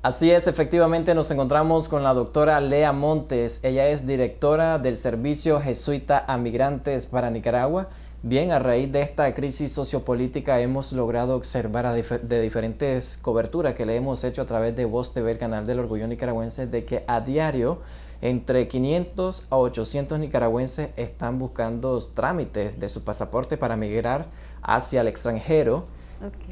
Así es, efectivamente nos encontramos con la doctora Lea Montes. Ella es directora del Servicio Jesuita a Migrantes para Nicaragua. Bien, a raíz de esta crisis sociopolítica hemos logrado observar de diferentes coberturas que le hemos hecho a través de Voz TV, el canal del Orgullo Nicaragüense, de que a diario entre 500 a 800 nicaragüenses están buscando trámites de su pasaporte para migrar hacia el extranjero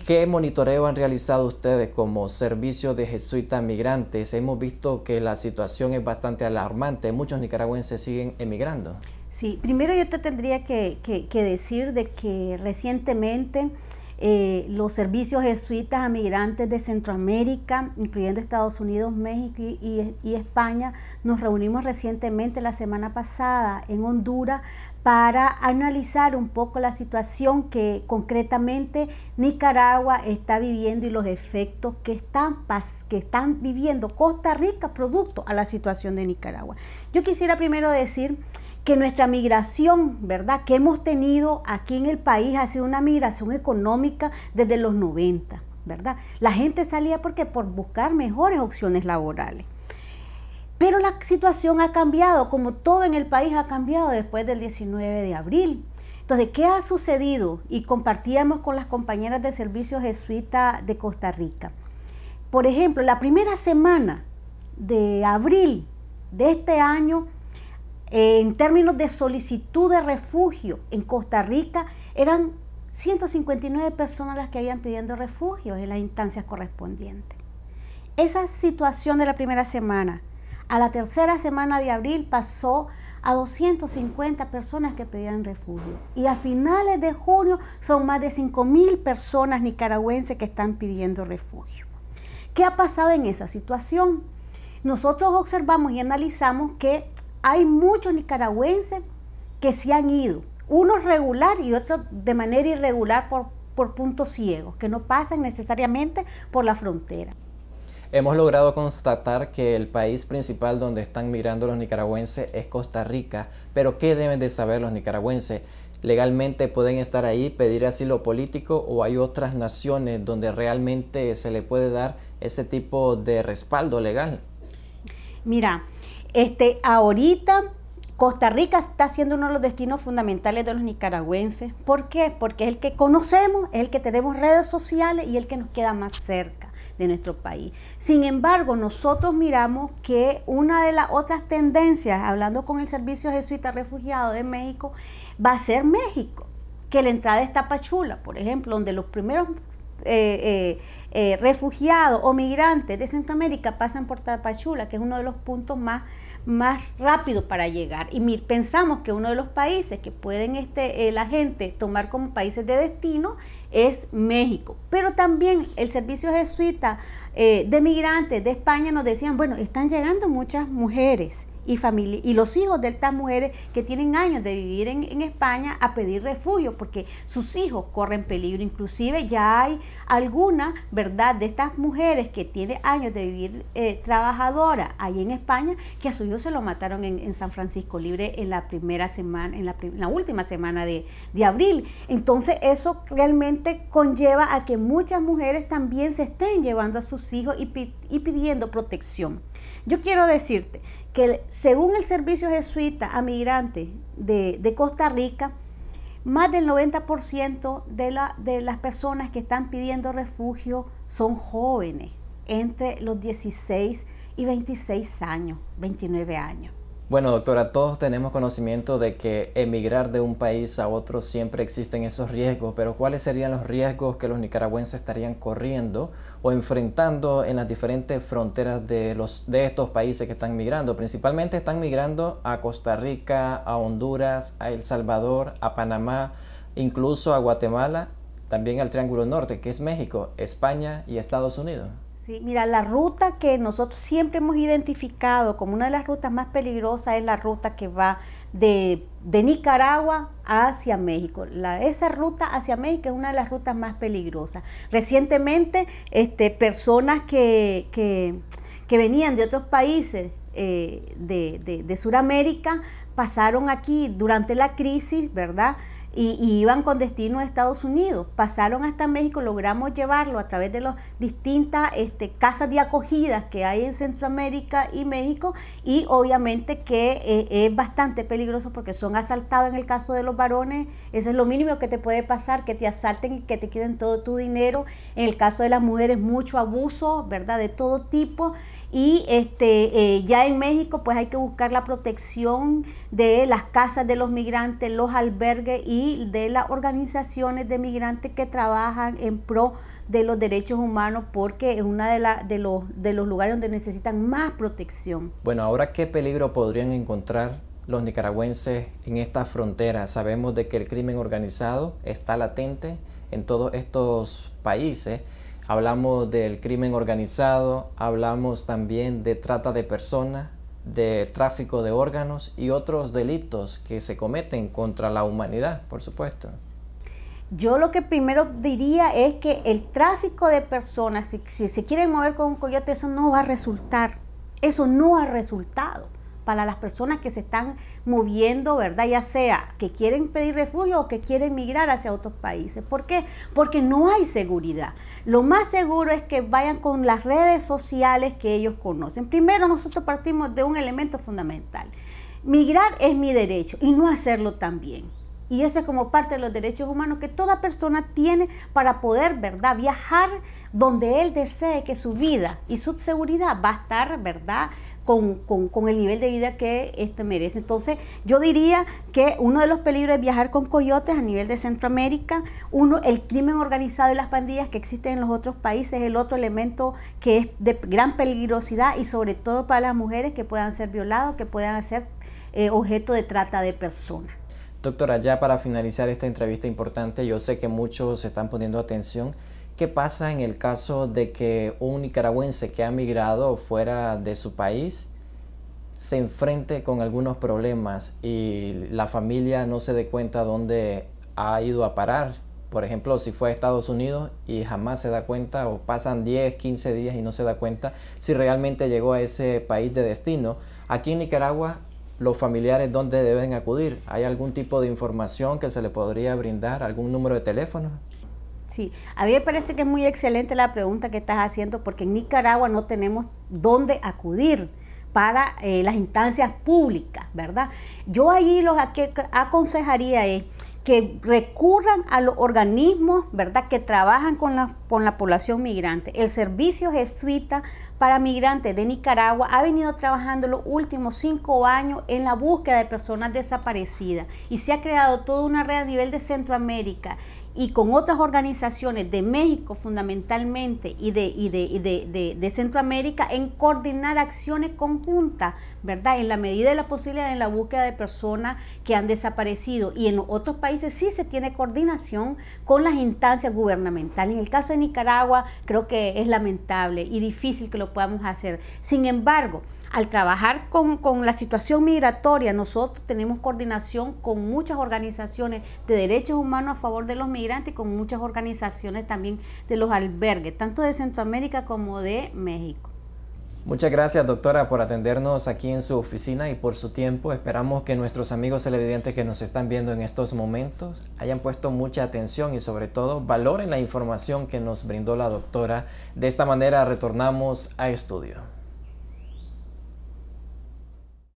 ¿Qué monitoreo han realizado ustedes como servicio de jesuitas migrantes? Hemos visto que la situación es bastante alarmante, muchos nicaragüenses siguen emigrando. Sí, primero yo te tendría que, que decir de que recientemente eh, los servicios jesuitas a migrantes de Centroamérica, incluyendo Estados Unidos, México y, España. Nos reunimos recientemente la semana pasada en Honduras para analizar un poco la situación que concretamente Nicaragua está viviendo y los efectos que están, que están viviendo Costa Rica producto a la situación de Nicaragua. Yo quisiera primero decir que nuestra migración, ¿verdad?, que hemos tenido aquí en el país ha sido una migración económica desde los 90, ¿verdad? La gente salía porque por buscar mejores opciones laborales. Pero la situación ha cambiado, como todo en el país ha cambiado después del 19 de abril. Entonces, ¿qué ha sucedido? Y compartíamos con las compañeras de servicio jesuita de Costa Rica. Por ejemplo, la primera semana de abril de este año, en términos de solicitud de refugio en Costa Rica, eran 159 personas las que habían pidiendo refugio en las instancias correspondientes. Esa situación de la primera semana a la tercera semana de abril pasó a 250 personas que pedían refugio. Y a finales de junio son más de 5.000 personas nicaragüenses que están pidiendo refugio. ¿Qué ha pasado en esa situación? Nosotros observamos y analizamos que hay muchos nicaragüenses que se han ido, unos regular y otros de manera irregular por, por puntos ciegos, que no pasan necesariamente por la frontera. Hemos logrado constatar que el país principal donde están migrando los nicaragüenses es Costa Rica, pero ¿qué deben de saber los nicaragüenses? legalmente pueden estar ahí, pedir asilo político o hay otras naciones donde realmente se le puede dar ese tipo de respaldo legal? Mira, este, ahorita Costa Rica está siendo uno de los destinos fundamentales de los nicaragüenses. ¿Por qué? Porque es el que conocemos, es el que tenemos redes sociales y el que nos queda más cerca de nuestro país. Sin embargo, nosotros miramos que una de las otras tendencias, hablando con el Servicio Jesuita Refugiado de México, va a ser México, que la entrada está Pachula, por ejemplo, donde los primeros eh, eh, eh, refugiados o migrantes de Centroamérica pasan por Tapachula, que es uno de los puntos más, más rápidos para llegar. Y pensamos que uno de los países que pueden este, la gente tomar como países de destino es México. Pero también el servicio jesuita de migrantes de España nos decían, bueno, están llegando muchas mujeres y, y los hijos de estas mujeres que tienen años de vivir en, España a pedir refugio porque sus hijos corren peligro. Inclusive ya hay alguna, ¿verdad?, de estas mujeres que tienen años de vivir eh, trabajadora ahí en España que a su hijo se lo mataron en, San Francisco Libre en la primera semana, en la, última semana de, abril. Entonces eso realmente conlleva a que muchas mujeres también se estén llevando a sus hijos y pidiendo protección. Yo quiero decirte que según el servicio jesuita a migrantes de, Costa Rica, más del 90% de, de las personas que están pidiendo refugio son jóvenes, entre los 16 y 26 años, 29 años. Bueno, doctora, todos tenemos conocimiento de que emigrar de un país a otro siempre existen esos riesgos, pero ¿cuáles serían los riesgos que los nicaragüenses estarían corriendo o enfrentando en las diferentes fronteras de, los, de estos países que están migrando? Principalmente están migrando a Costa Rica, a Honduras, a El Salvador, a Panamá, incluso a Guatemala, también al Triángulo Norte, que es México, España y Estados Unidos. Sí, mira, la ruta que nosotros siempre hemos identificado como una de las rutas más peligrosas es la ruta que va de, Nicaragua hacia México. esa ruta hacia México es una de las rutas más peligrosas. Recientemente, este, personas que, que, que venían de otros países eh, de, de, de Sudamérica pasaron aquí durante la crisis, ¿verdad? y, iban con destino a Estados Unidos. Pasaron hasta México, logramos llevarlo a través de las distintas este, casas de acogidas que hay en Centroamérica y México y obviamente que eh, es bastante peligroso porque son asaltados en el caso de los varones, eso es lo mínimo que te puede pasar, que te asalten y que te quiten todo tu dinero. En el caso de las mujeres mucho abuso, ¿verdad? De todo tipo. Y este, eh, ya en México pues hay que buscar la protección de las casas de los migrantes, los albergues y de las organizaciones de migrantes que trabajan en pro de los derechos humanos porque es uno de, de, los, de los lugares donde necesitan más protección. Bueno, ahora qué peligro podrían encontrar los nicaragüenses en estas fronteras. Sabemos de que el crimen organizado está latente en todos estos países. Hablamos del crimen organizado, hablamos también de trata de personas, de tráfico de órganos y otros delitos que se cometen contra la humanidad, por supuesto. Yo lo que primero diría es que el tráfico de personas, si, se quieren mover con un coyote, eso no va a resultar. Eso no ha resultado para las personas que se están moviendo, ¿verdad? Ya sea que quieren pedir refugio o que quieren migrar hacia otros países. ¿Por qué? Porque no hay seguridad. Lo más seguro es que vayan con las redes sociales que ellos conocen. Primero nosotros partimos de un elemento fundamental. Migrar es mi derecho y no hacerlo también. Y eso es como parte de los derechos humanos que toda persona tiene para poder, ¿verdad?, viajar donde él desee que su vida y su seguridad va a estar, ¿verdad?, con, el nivel de vida que este merece. Entonces, yo diría que uno de los peligros es viajar con coyotes a nivel de Centroamérica, uno, el crimen organizado y las pandillas que existen en los otros países, el otro elemento que es de gran peligrosidad y sobre todo para las mujeres que puedan ser violadas, que puedan ser eh, objeto de trata de personas. Doctora, ya para finalizar esta entrevista importante, yo sé que muchos se están poniendo atención ¿Qué pasa en el caso de que un nicaragüense que ha migrado fuera de su país se enfrente con algunos problemas y la familia no se dé cuenta dónde ha ido a parar? Por ejemplo, si fue a Estados Unidos y jamás se da cuenta o pasan 10, 15 días y no se da cuenta si realmente llegó a ese país de destino. Aquí en Nicaragua los familiares dónde deben acudir? ¿Hay algún tipo de información que se le podría brindar? ¿Algún número de teléfono? Sí, a mí me parece que es muy excelente la pregunta que estás haciendo porque en Nicaragua no tenemos dónde acudir para eh, las instancias públicas, ¿verdad? Yo ahí los que aconsejaría es que recurran a los organismos, ¿verdad?, que trabajan con la, con la población migrante. El Servicio Jesuita para Migrantes de Nicaragua ha venido trabajando los últimos cinco años en la búsqueda de personas desaparecidas y se ha creado toda una red a nivel de Centroamérica y con otras organizaciones de México fundamentalmente y de, de, Centroamérica en coordinar acciones conjuntas, ¿verdad? En la medida de la posibilidad en la búsqueda de personas que han desaparecido. Y en otros países sí se tiene coordinación con las instancias gubernamentales. En el caso de Nicaragua creo que es lamentable y difícil que lo podamos hacer. Sin embargo, al trabajar con, con, la situación migratoria, nosotros tenemos coordinación con muchas organizaciones de derechos humanos a favor de los migrantes con muchas organizaciones también de los albergues, tanto de Centroamérica como de México. Muchas gracias, doctora, por atendernos aquí en su oficina y por su tiempo. Esperamos que nuestros amigos televidentes que nos están viendo en estos momentos hayan puesto mucha atención y sobre todo valoren la información que nos brindó la doctora. De esta manera retornamos a estudio.